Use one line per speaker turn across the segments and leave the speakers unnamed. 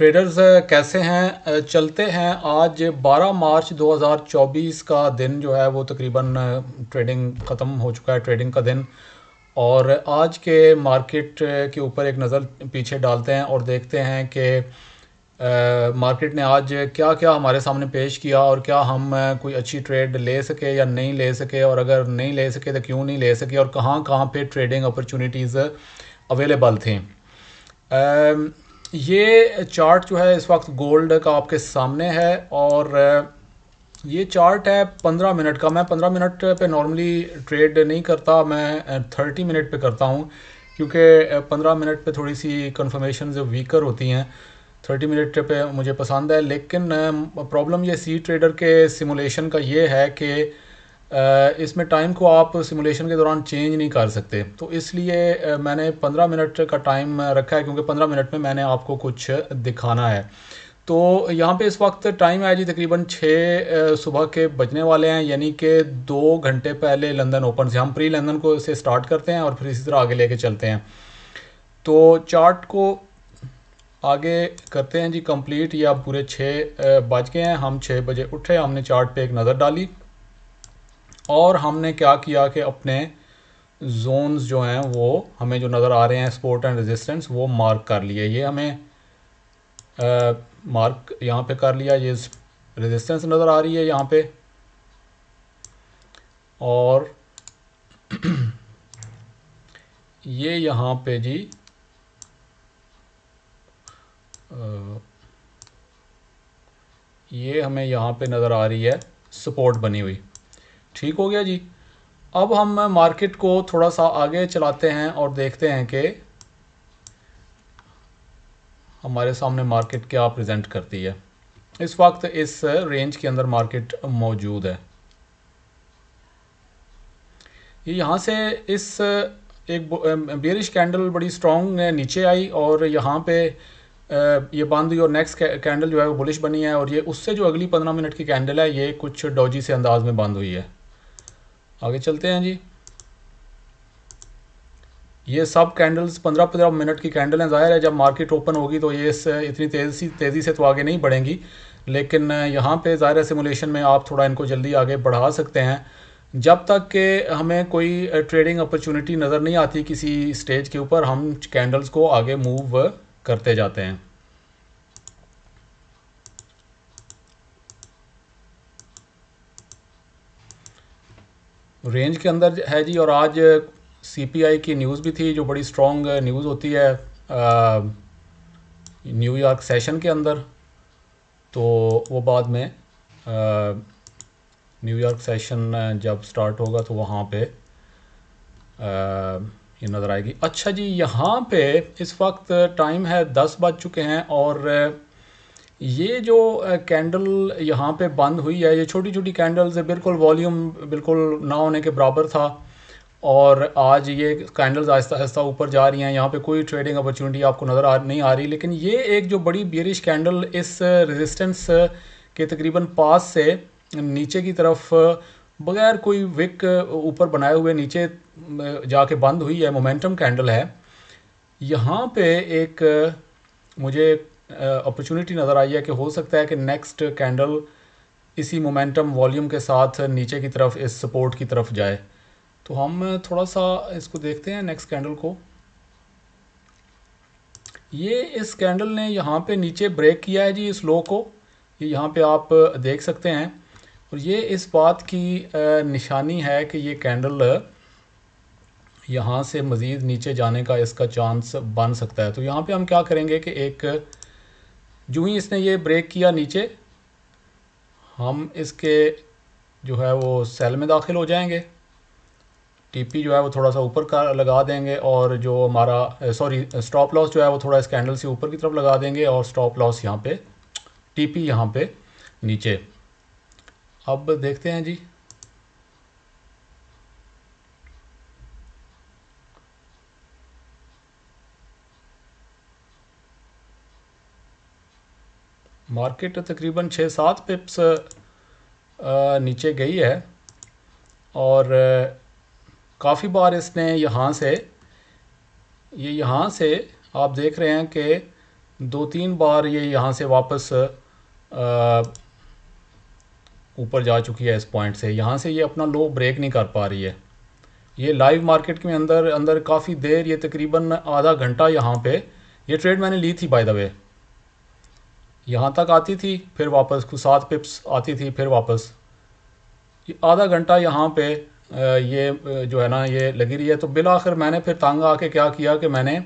traders uh, कैसे हैं uh, चलते हैं आज 12 मार्च 2024 का दिन जो है वो तकरीबन ट्रेडिंग uh, ख़त्म हो चुका है ट्रेडिंग का दिन और आज के मार्केट के ऊपर एक नज़र पीछे डालते हैं और देखते हैं कि मार्केट ने आज क्या क्या हमारे सामने पेश किया और क्या हम कोई अच्छी ट्रेड ले सके या नहीं ले सके और अगर नहीं ले सके तो क्यों नहीं ले सके और कहाँ कहाँ पर ट्रेडिंग अपॉर्चुनिटीज़ अवेलेबल थी आ, um, ये चार्ट जो है इस वक्त गोल्ड का आपके सामने है और ये चार्ट है पंद्रह मिनट का मैं पंद्रह मिनट पे नॉर्मली ट्रेड नहीं करता मैं थर्टी मिनट पे करता हूँ क्योंकि पंद्रह मिनट पे थोड़ी सी कन्फर्मेशन जो वीकर होती हैं थर्टी मिनट पे मुझे पसंद है लेकिन प्रॉब्लम ये सी ट्रेडर के सिमुलेशन का ये है कि इसमें टाइम को आप सिमुलेशन के दौरान चेंज नहीं कर सकते तो इसलिए मैंने 15 मिनट का टाइम रखा है क्योंकि 15 मिनट में मैंने आपको कुछ दिखाना है तो यहाँ पे इस वक्त टाइम है जी तकरीबन छः सुबह के बजने वाले हैं यानी कि दो घंटे पहले लंदन ओपन से हम प्री लंदन को से स्टार्ट करते हैं और फिर इसी तरह आगे ले चलते हैं तो चार्ट को आगे करते हैं जी कंप्लीट या पूरे छः बज गए हैं हम छः बजे उठे हमने चार्ट पे एक नज़र डाली और हमने क्या किया कि अपने जोन्स जो हैं वो हमें जो नज़र आ रहे हैं सपोर्ट एंड रेजिस्टेंस वो मार्क कर लिए ये हमें आ, मार्क यहाँ पे कर लिया ये रेजिस्टेंस नज़र आ रही है यहाँ पे और ये यहाँ पे जी ये हमें यहाँ पे नज़र आ रही है सपोर्ट बनी हुई ठीक हो गया जी अब हम मार्केट को थोड़ा सा आगे चलाते हैं और देखते हैं कि हमारे सामने मार्केट क्या प्रेजेंट करती है इस वक्त इस रेंज के अंदर मार्केट मौजूद है ये यहाँ से इस एक बेरिश कैंडल बड़ी स्ट्रॉन्ग नीचे आई और यहाँ पे ये बंद हुई और नेक्स्ट कैंडल जो है वो बुलिश बनी है और ये उससे जो अगली पंद्रह मिनट की कैंडल है ये कुछ डोजी से अंदाज में बंद हुई है आगे चलते हैं जी ये सब कैंडल्स पंद्रह पंद्रह मिनट की कैंडल हैं ज़ाहिर है जब मार्केट ओपन होगी तो ये इस इतनी तेज़ी तेज़ी से तो आगे नहीं बढ़ेंगी लेकिन यहाँ पे ज़ाहिर है सिमुलेशन में आप थोड़ा इनको जल्दी आगे बढ़ा सकते हैं जब तक के हमें कोई ट्रेडिंग अपॉर्चुनिटी नज़र नहीं आती किसी स्टेज के ऊपर हम कैंडल्स को आगे मूव करते जाते हैं रेंज के अंदर है जी और आज सीपीआई की न्यूज़ भी थी जो बड़ी स्ट्रॉन्ग न्यूज़ होती है न्यूयॉर्क सेशन के अंदर तो वो बाद में न्यूयॉर्क सेशन जब स्टार्ट होगा तो वहाँ पे ये नज़र आएगी अच्छा जी यहाँ पे इस वक्त टाइम है दस बज चुके हैं और ये जो कैंडल यहाँ पे बंद हुई है ये छोटी छोटी कैंडल्स है बिल्कुल वॉल्यूम बिल्कुल ना होने के बराबर था और आज ये कैंडल्स आहिस्ता आहिस्ता ऊपर जा रही हैं यहाँ पे कोई ट्रेडिंग अपॉर्चुनिटी आपको नज़र आ नहीं आ रही लेकिन ये एक जो बड़ी बियरिश कैंडल इस रेजिस्टेंस के तकरीबन पास से नीचे की तरफ बगैर कोई विक ऊपर बनाए हुए नीचे जाके बंद हुई है मोमेंटम कैंडल है यहाँ पे एक मुझे अपॉर्चुनिटी नज़र आई है कि हो सकता है कि नेक्स्ट कैंडल इसी मोमेंटम वॉल्यूम के साथ नीचे की तरफ इस सपोर्ट की तरफ जाए तो हम थोड़ा सा इसको देखते हैं नेक्स्ट कैंडल को ये इस कैंडल ने यहाँ पे नीचे ब्रेक किया है जी इस लो को ये यहाँ पे आप देख सकते हैं और ये इस बात की निशानी है कि ये कैंडल यहाँ से मज़ीद नीचे जाने का इसका चांस बन सकता है तो यहाँ पे हम क्या करेंगे कि एक जो ही इसने ये ब्रेक किया नीचे हम इसके जो है वो सेल में दाखिल हो जाएंगे टीपी जो है वो थोड़ा सा ऊपर का लगा देंगे और जो हमारा सॉरी स्टॉप लॉस जो है वो थोड़ा इस कैंडल से ऊपर की तरफ लगा देंगे और स्टॉप लॉस यहाँ पे टीपी यहाँ पर नीचे अब देखते हैं जी मार्केट तकरीबन छः सात पिप्स नीचे गई है और काफ़ी बार इसने यहाँ से ये यहाँ से आप देख रहे हैं कि दो तीन बार ये यहाँ से वापस ऊपर जा चुकी है इस पॉइंट से यहाँ से ये अपना लो ब्रेक नहीं कर पा रही है ये लाइव मार्केट के अंदर अंदर काफ़ी देर ये तकरीबन आधा घंटा यहाँ पे ये ट्रेड मैंने ली थी बाय द वे यहाँ तक आती थी फिर वापस कुछ सात पिप्स आती थी फिर वापस आधा घंटा यहाँ पे ये जो है ना ये लगी रही है तो बिल आखिर मैंने फिर तांगा आके क्या किया कि मैंने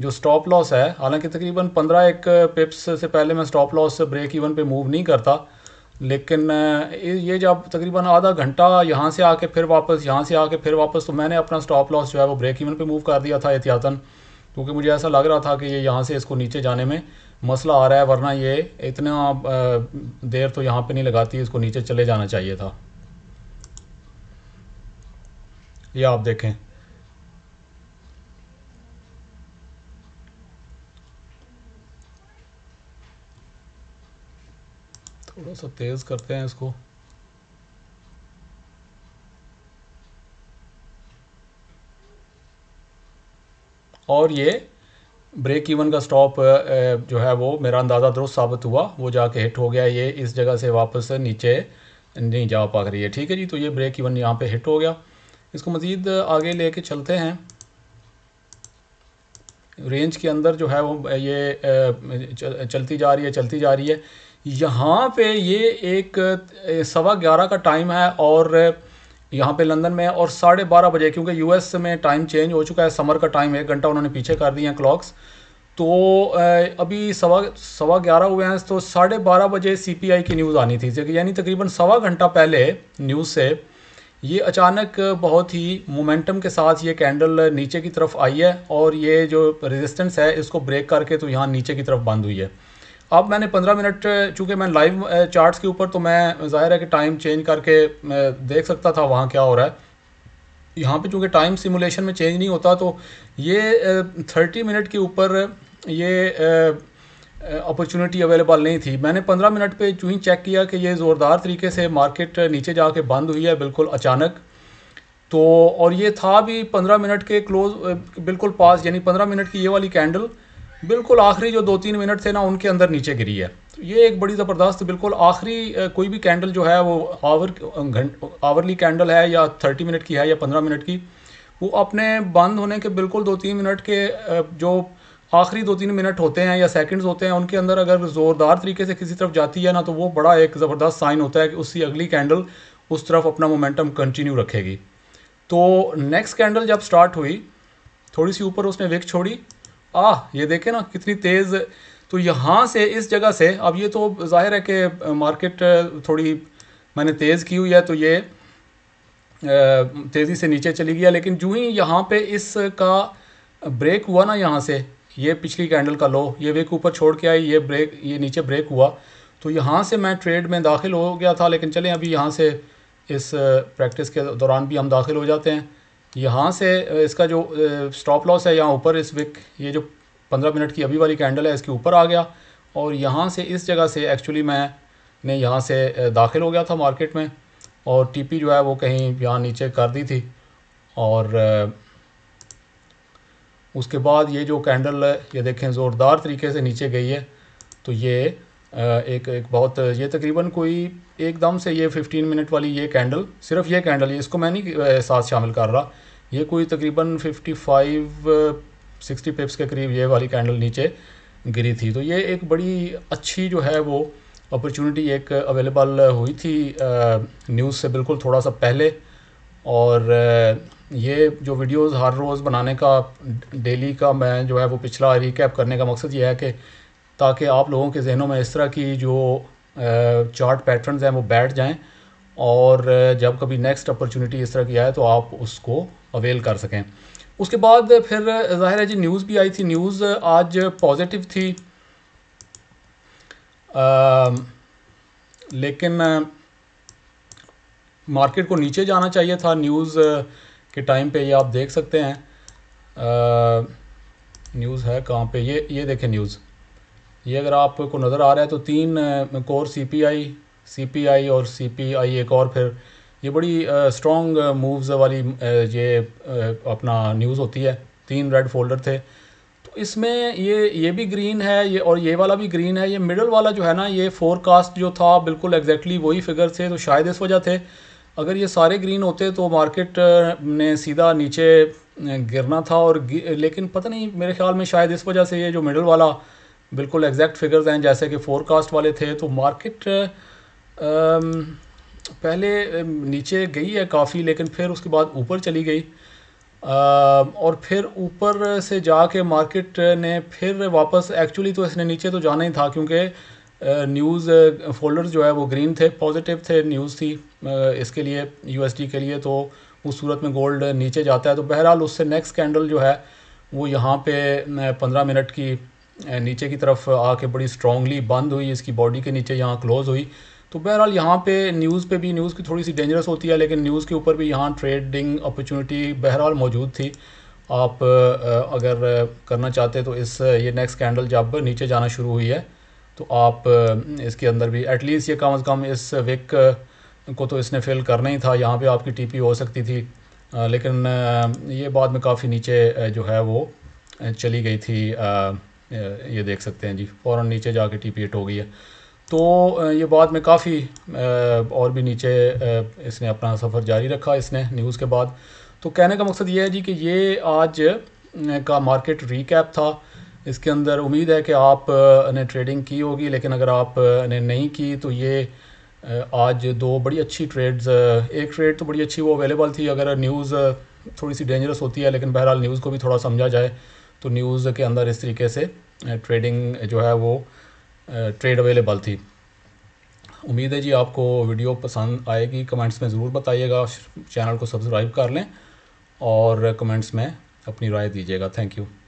जो स्टॉप लॉस है हालांकि तकरीबन पंद्रह एक पिप्स से पहले मैं स्टॉप लॉस ब्रेक इवन पे मूव नहीं करता लेकिन ये जब तकरीबन आधा घंटा यहाँ से आके फिर वापस यहाँ से आके फिर वापस तो मैंने अपना स्टॉप लॉस जो है वो ब्रेक इवन पे मूव कर दिया था एहतियातन क्योंकि मुझे ऐसा लग रहा था कि ये यहाँ से इसको नीचे जाने में मसला आ रहा है वरना ये इतना देर तो यहाँ पे नहीं लगाती इसको नीचे चले जाना चाहिए था ये आप देखें थोड़ा सा तेज़ करते हैं इसको और ये ब्रेक इवन का स्टॉप जो है वो मेरा अंदाज़ा दुरुस्त साबित हुआ वो जाके हिट हो गया ये इस जगह से वापस नीचे नहीं जा पा रही है ठीक है जी तो ये ब्रेक इवन यहाँ पे हिट हो गया इसको मज़ीद आगे लेके चलते हैं रेंज के अंदर जो है वो ये चलती जा रही है चलती जा रही है यहाँ पे ये एक सवा ग्यारह का टाइम है और यहाँ पे लंदन में और साढ़े बारह बजे क्योंकि यूएस में टाइम चेंज हो चुका है समर का टाइम एक घंटा उन्होंने पीछे कर दिया है क्लॉक्स तो अभी सवा सवा ग्यारह हुए हैं तो साढ़े बारह बजे सीपीआई की न्यूज़ आनी थी यानी तकरीबन सवा घंटा पहले न्यूज़ से ये अचानक बहुत ही मोमेंटम के साथ ये कैंडल नीचे की तरफ आई है और ये जो रेजिस्टेंस है इसको ब्रेक करके तो यहाँ नीचे की तरफ बंद हुई है अब मैंने पंद्रह मिनट चूँकि मैं लाइव चार्ट्स के ऊपर तो मैं ज़ाहिर है कि टाइम चेंज करके देख सकता था वहाँ क्या हो रहा है यहाँ पे चूँकि टाइम सिमुलेशन में चेंज नहीं होता तो ये थर्टी मिनट के ऊपर ये अपॉर्चुनिटी अवेलेबल नहीं थी मैंने पंद्रह मिनट पे चूँ ही चेक किया कि ये ज़ोरदार तरीके से मार्केट नीचे जा बंद हुई है बिल्कुल अचानक तो और ये था भी पंद्रह मिनट के क्लोज बिल्कुल पास यानी पंद्रह मिनट की ये वाली कैंडल बिल्कुल आखिरी जो दो तीन मिनट थे ना उनके अंदर नीचे गिरी है तो ये एक बड़ी ज़बरदस्त बिल्कुल आखिरी कोई भी कैंडल जो है वो आवर घंट आवरली कैंडल है या थर्टी मिनट की है या पंद्रह मिनट की वो अपने बंद होने के बिल्कुल दो तीन मिनट के जो आखिरी दो तीन मिनट होते हैं या सेकंड्स होते हैं उनके अंदर अगर ज़ोरदार तरीके से किसी तरफ जाती है ना तो वो बड़ा एक ज़बरदस्त साइन होता है कि उसकी अगली कैंडल उस तरफ अपना मोमेंटम कंटिन्यू रखेगी तो नेक्स्ट कैंडल जब स्टार्ट हुई थोड़ी सी ऊपर उसने विक छोड़ी आह ये देखें ना कितनी तेज़ तो यहाँ से इस जगह से अब ये तो जाहिर है कि मार्केट थोड़ी मैंने तेज़ की हुई है तो ये तेज़ी से नीचे चली गया लेकिन जो ही यहाँ पे इसका ब्रेक हुआ ना यहाँ से ये पिछली कैंडल का लो ये वेक ऊपर छोड़ के आई ये ब्रेक ये नीचे ब्रेक हुआ तो यहाँ से मैं ट्रेड में दाखिल हो गया था लेकिन चलें अभी यहाँ से इस प्रैक्टिस के दौरान भी हम दाखिल हो जाते हैं यहाँ से इसका जो स्टॉप लॉस है यहाँ ऊपर इस विक ये जो पंद्रह मिनट की अभी वाली कैंडल है इसके ऊपर आ गया और यहाँ से इस जगह से एक्चुअली मैं ने यहाँ से दाखिल हो गया था मार्केट में और टीपी जो है वो कहीं यहाँ नीचे कर दी थी और उसके बाद ये जो कैंडल ये देखें ज़ोरदार तरीके से नीचे गई है तो ये एक एक बहुत ये तकरीबन कोई एकदम से ये 15 मिनट वाली ये कैंडल सिर्फ ये कैंडल ये इसको मैं नहीं साथ शामिल कर रहा ये कोई तकरीबन 55 सिक्सटी पिप्स के करीब ये वाली कैंडल नीचे गिरी थी तो ये एक बड़ी अच्छी जो है वो अपॉर्चुनिटी एक अवेलेबल हुई थी न्यूज़ से बिल्कुल थोड़ा सा पहले और ये जो वीडियोस हर रोज़ बनाने का डेली का मैं जो है वो पिछला रिकैप करने का मकसद ये है कि ताकि आप लोगों के जहनों में इस तरह की जो चार्ट पैटर्न्स हैं वो बैठ जाएं और जब कभी नेक्स्ट अपॉर्चुनिटी इस तरह की आए तो आप उसको अवेल कर सकें उसके बाद फिर जाहिर है जी न्यूज़ भी आई थी न्यूज़ आज पॉजिटिव थी आ, लेकिन मार्केट को नीचे जाना चाहिए था न्यूज़ के टाइम पे ये आप देख सकते हैं न्यूज़ है कहाँ पे ये ये देखें न्यूज़ ये अगर आपको नज़र आ रहा है तो तीन कोर सीपीआई सीपीआई और सीपीआई एक और फिर ये बड़ी स्ट्रॉन्ग मूव्स वाली ये अपना न्यूज़ होती है तीन रेड फोल्डर थे तो इसमें ये ये भी ग्रीन है ये और ये वाला भी ग्रीन है ये मिडल वाला जो है ना ये फोरकास्ट जो था बिल्कुल एग्जैक्टली वही फिगर थे तो शायद इस वजह थे अगर ये सारे ग्रीन होते तो मार्केट ने सीधा नीचे गिरना था और लेकिन पता नहीं मेरे ख्याल में शायद इस वजह से ये जो मिडल वाला बिल्कुल एग्जैक्ट फिगर्स हैं जैसे कि फोरकास्ट वाले थे तो मार्केट पहले नीचे गई है काफ़ी लेकिन फिर उसके बाद ऊपर चली गई और फिर ऊपर से जाके मार्केट ने फिर वापस एक्चुअली तो इसने नीचे तो जाना ही था क्योंकि न्यूज़ फोल्डर जो है वो ग्रीन थे पॉजिटिव थे न्यूज़ थी इसके लिए यू के लिए तो उस सूरत में गोल्ड नीचे जाता है तो बहरहाल उससे नेक्स्ट कैंडल जो है वो यहाँ पे पंद्रह मिनट की नीचे की तरफ आके बड़ी स्ट्रांगली बंद हुई इसकी बॉडी के नीचे यहाँ क्लोज़ हुई तो बहरहाल यहाँ पे न्यूज़ पे भी न्यूज़ की थोड़ी सी डेंजरस होती है लेकिन न्यूज़ के ऊपर भी यहाँ ट्रेडिंग अपॉर्चुनिटी बहरहाल मौजूद थी आप अगर करना चाहते तो इस ये नेक्स्ट कैंडल जब नीचे जाना शुरू हुई है तो आप इसके अंदर भी एटलीस्ट ये कम अज़ कम इस विक को तो इसने फेल करना ही था यहाँ पर आपकी टी हो सकती थी लेकिन ये बाद में काफ़ी नीचे जो है वो चली गई थी ये देख सकते हैं जी फ़ौर नीचे जाके टी पी एट हो गई है तो ये बाद में काफ़ी और भी नीचे इसने अपना सफ़र जारी रखा इसने न्यूज़ के बाद तो कहने का मकसद ये है जी कि ये आज का मार्केट रिकैप था इसके अंदर उम्मीद है कि आप ने ट्रेडिंग की होगी लेकिन अगर आप ने नहीं की तो ये आज दो बड़ी अच्छी ट्रेड्स एक ट्रेड तो बड़ी अच्छी वो अवेलेबल थी अगर न्यूज़ थोड़ी सी डेंजरस होती है लेकिन बहरहाल न्यूज़ को भी थोड़ा समझा जाए तो न्यूज़ के अंदर इस तरीके से ट्रेडिंग जो है वो ट्रेड अवेलेबल थी उम्मीद है जी आपको वीडियो पसंद आएगी कमेंट्स में ज़रूर बताइएगा चैनल को सब्सक्राइब कर लें और कमेंट्स में अपनी राय दीजिएगा थैंक यू